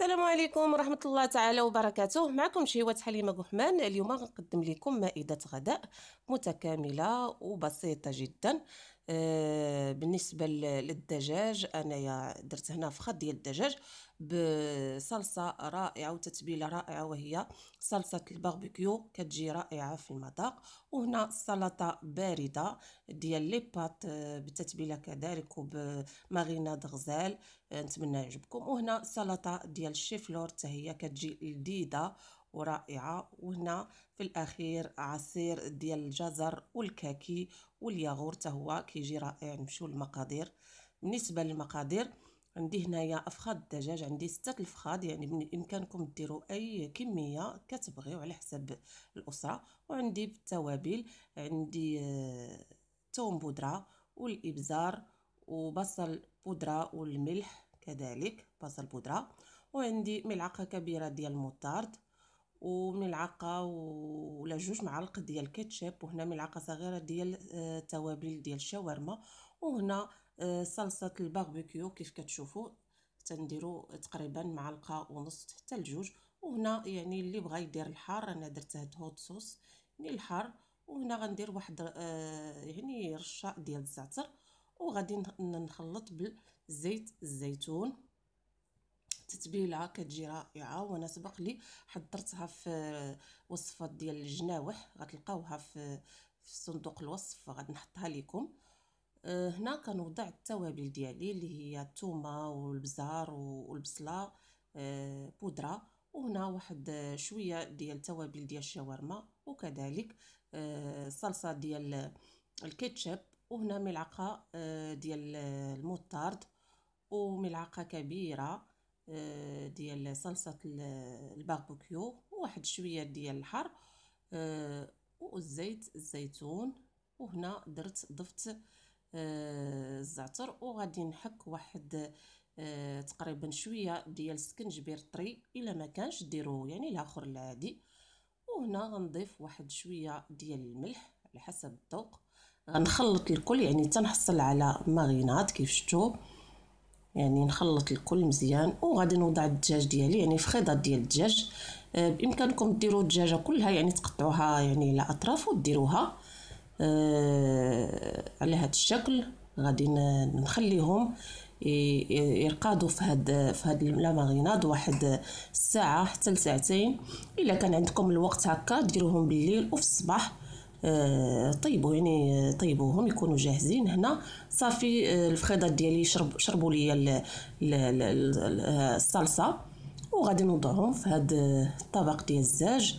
السلام عليكم ورحمة الله تعالى وبركاته معكم شهوة حليمة بوحمان اليوم غنقدم لكم مائدة غداء متكاملة وبسيطة جدا آه، بالنسبه للدجاج انايا درت هنا فخط ديال الدجاج بصلصه رائعه وتتبيله رائعه وهي صلصه الباربيكيو كتجي رائعه في المذاق وهنا السلطه بارده ديال لي بات آه، بتتبيله كذلك وبماريناد غزال آه، نتمنى يعجبكم وهنا سلطه ديال الشيفلور حتى هي كتجي لذيذه ورائعه وهنا في الاخير عصير ديال الجزر والكاكي والياغور حتى هو كيجي رائع نمشيو للمقادير بالنسبه للمقادير عندي هنايا افخاض الدجاج عندي ستة الفخاد يعني بامكانكم ديروا اي كميه كتبغيو على حسب الاسره وعندي بالتوابل عندي ثوم آه، بودره والابزار وبصل بودره والملح كذلك بصل بودره وعندي ملعقه كبيره ديال الموطارد وملعقه ولا جوج معالق ديال الكاتشب وهنا ملعقه صغيره ديال التوابل آه، ديال الشاورما وهنا آه، صلصه الباربيكيو كيف كتشوفوا تنديروا تقريبا معلقه ونص حتى لجوج وهنا يعني اللي بغى يدير الحار انا درت هوت صوص يعني الحار وهنا غندير واحد آه، يعني رشه ديال الزعتر وغادي نخلط بالزيت الزيتون تتبيله كتجي رائعه وانا سبق لي حضرتها في وصفه ديال الجناوح غتلقاوها في في صندوق الوصف غادي نحطها لكم أه، هنا كنوضع التوابل ديالي اللي هي الثومه والبزار والبصله أه، بودره وهنا واحد شويه ديال التوابل ديال الشاورما وكذلك أه، صلصه ديال الكيتشب وهنا ملعقه ديال الموتارد وملعقه كبيره آه، ديال صلصه الباربوكيو وواحد شويه ديال الحر آه، والزيت الزيتون وهنا درت ضفت آه، الزعتر وغادي نحك واحد تقريبا شويه ديال السكنجبير طري الا ما كانش ديرو يعني الاخر العادي وهنا غنضيف واحد شويه ديال الملح على حسب الذوق غنخلط الكل يعني تنحصل على ماغينات كيف شفتوا يعني نخلط الكل مزيان وغادي نوضع الدجاج ديالي يعني في خيضه ديال الدجاج آه، بامكانكم ديروا الدجاجه كلها يعني تقطعوها يعني الى اطراف وديروها آه على هذا الشكل غادي نخليهم يرقادوا في هاد في هاد لا ماريناد واحد الساعه حتى لساعتين الا كان عندكم الوقت هكا ديروهم بالليل وفي الصباح آه، طيبوا يعني آه، طيبوهم يكونوا جاهزين هنا صافي آه، الفخيضات ديالي شرب شربوا لي الصلصه وغادي نوضعهم في هذا الطبق ديال الزاج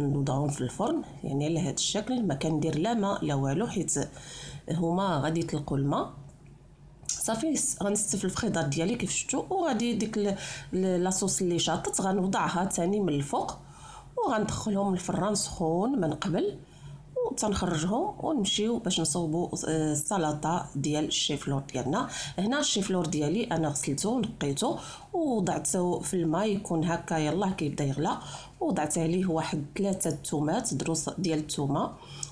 نوضعهم في الفرن يعني على هذا الشكل ما كندير لا ماء لا والو حيت هما غادي يطلقوا الماء صافي غنستف الفخيضات ديالي كيف شفتوا وغادي ديك لاصوص اللي شاطت غنوضعها ثاني من الفوق وغندخلهم الفران سخون من قبل وتنخرجهم ونمشيو باش نصوبوا آه، السلطه ديال الشيفلور ديالنا هنا الشيفلور ديالي انا غسلته ونقيته وضعته في الماء يكون هكا يلاه كيبدا يغلى وضعت عليه واحد ثلاثه تومات دروس ديال الثومه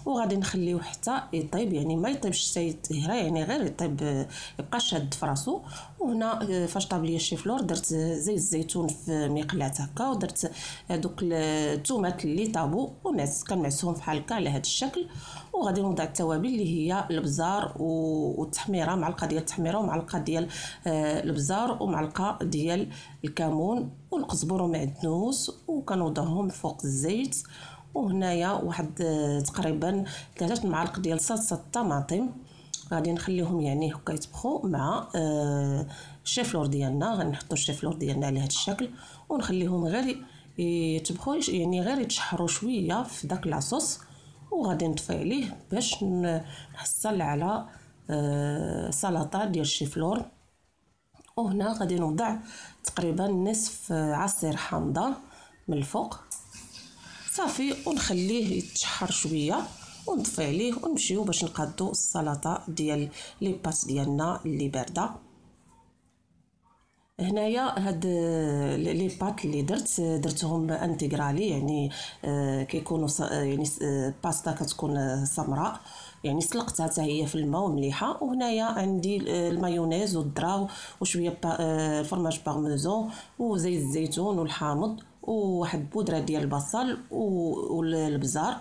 وغادي نخليه حتى يطيب يعني ما يطيبش حتى يطهرى يعني غير يطيب يبقى شاد في راسو وهنا آه، فاش طاب ليا الشي فلور درت زيت الزيتون في مقلاة هكا ودرت هذوك الثومات اللي طابو ونعس كنعسهم بحال هكا على هذا الشكل وغادي نوضع التوابل اللي هي البزار والتحميره معلقه ديال التحميره ومعلقه ديال آه، البزار ومعلقه ديال الكمون والقزبر ومعدنوس وكنوضعهم فوق الزيت وهنايا واحد آه، تقريبا ثلاثة معالق ديال صلصه الطماطم غادي نخليهم يعني هكا يطبخوا مع آه، الشيفلور ديالنا غنحطوا الشيفلور ديالنا على هذا الشكل ونخليهم غير يطبخوا يعني غير يتشحروا شويه في داك لاصوص وغادي نطفي عليه باش نحصل على آه، سلطه ديال الشيفلور وهنا غادي نوضع تقريبا نصف عصير حامضه من الفوق صافي ونخليه يتشحر شويه ونطفي عليه ونمشيو باش نقادو السلطه ديال لي باس ديالنا اللي بارده هنايا هاد لي باك اللي درت درتهم انتغرالي يعني آه، كيكونوا آه، يعني آه، باستا كتكون سمراء يعني سلقتها حتى هي في الماء ومليحه وهنايا عندي المايونيز والذراو وشويه فرماج بارميزون وزيت الزيتون والحامض وواحد البودره ديال البصل والبزار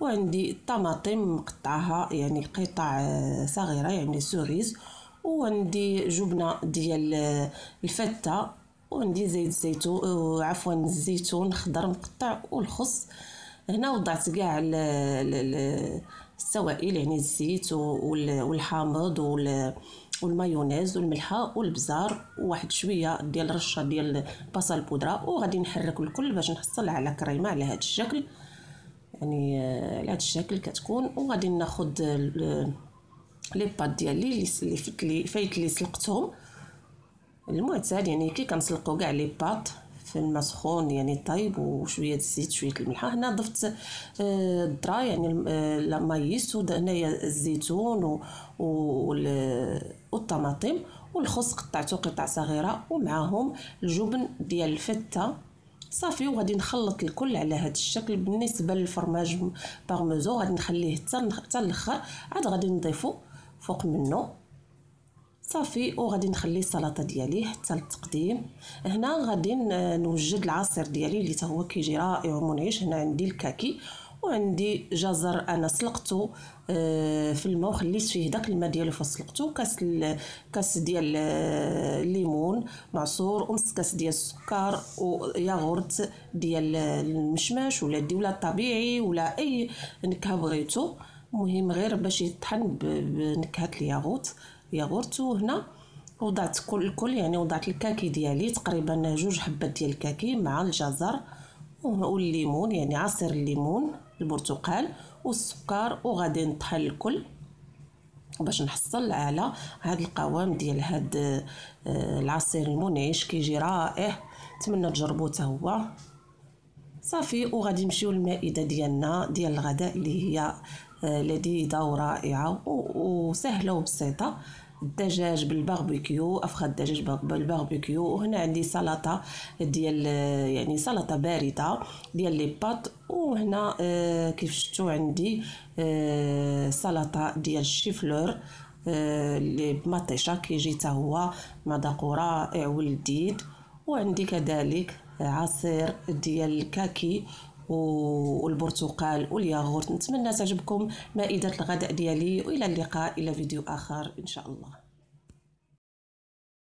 وعندي الطماطم مقطعها يعني قطع آه، صغيره يعني سوريز وعندي جبنه ديال آه، الفته وعندي زيت الزيتون آه، عفوا الزيتون الخضر مقطع والخص هنا وضعت كاع السوائل يعني الزيت والحامض والمايونيز والملحه والبزار وواحد شويه ديال رشه ديال البصل بودره وغادي نحرك الكل باش نحصل على كريمه على هذا الشكل يعني آه، على هذا الشكل كتكون وغادي ناخذ لي بات ديالي اللي فايت لي سلقتهم المعتاد يعني كي كنسلقوا كاع لي بات في الماء سخون يعني طايب وشويه الزيت شويه الملح هنا ضفت آه، الذره يعني المايس آه، هنايا الزيتون و والطماطم والخس قطعته قطع صغيره ومعهم الجبن ديال الفته صافي وغادي نخلط الكل على هذا الشكل بالنسبه للفرماج بارميزو غادي نخليه حتى حتى الاخر عاد غادي نضيفو فوق منه صافي وغادي نخلي السلطه ديالي حتى للتقديم هنا غادي نوجد العصير ديالي اللي هو كيجي رائع ومنعش هنا عندي الكاكي وعندي جزر انا سلقته آه، في الماء وخليت فيه داك الماء ديالو فسلقته كاس كاس ديال الليمون آه، معصور ونص كاس ديال السكر وياغورت ديال المشماش ولا دي ولا ولا اي نكهه بغيتو مهم غير باش يطحن بنكهه الياغورت ياغورت وهنا وضعت كل الكل يعني وضعت الكاكي ديالي تقريبا جوج حبات ديال الكاكي مع الجزر والليمون يعني عصير الليمون البرتقال والسكر وغادي نطحن الكل باش نحصل على هاد القوام ديال هاد آه، العصير المنعش كيجي رائع نتمنى تجربوه حتى هو صافي وغادي نمشيو للمائده ديالنا ديال الغداء اللي هي آه، لذيذه ورائعه وسهله وبسيطه الدجاج بالباربيكيو افخذ الدجاج بالباربيكيو وهنا عندي سلطه ديال آه، يعني سلطه بارده ديال لي بات وهنا آه، كيف شفتوا عندي سلطه ديال الشيفلور اللي بمطيشه كيجي حتى هو مذاق رائع ولذيذ وعندي كذلك عصير ديال الكاكي والبرتقال والياغورت نتمنى تعجبكم مائده الغداء ديالي والى اللقاء الى فيديو اخر ان شاء الله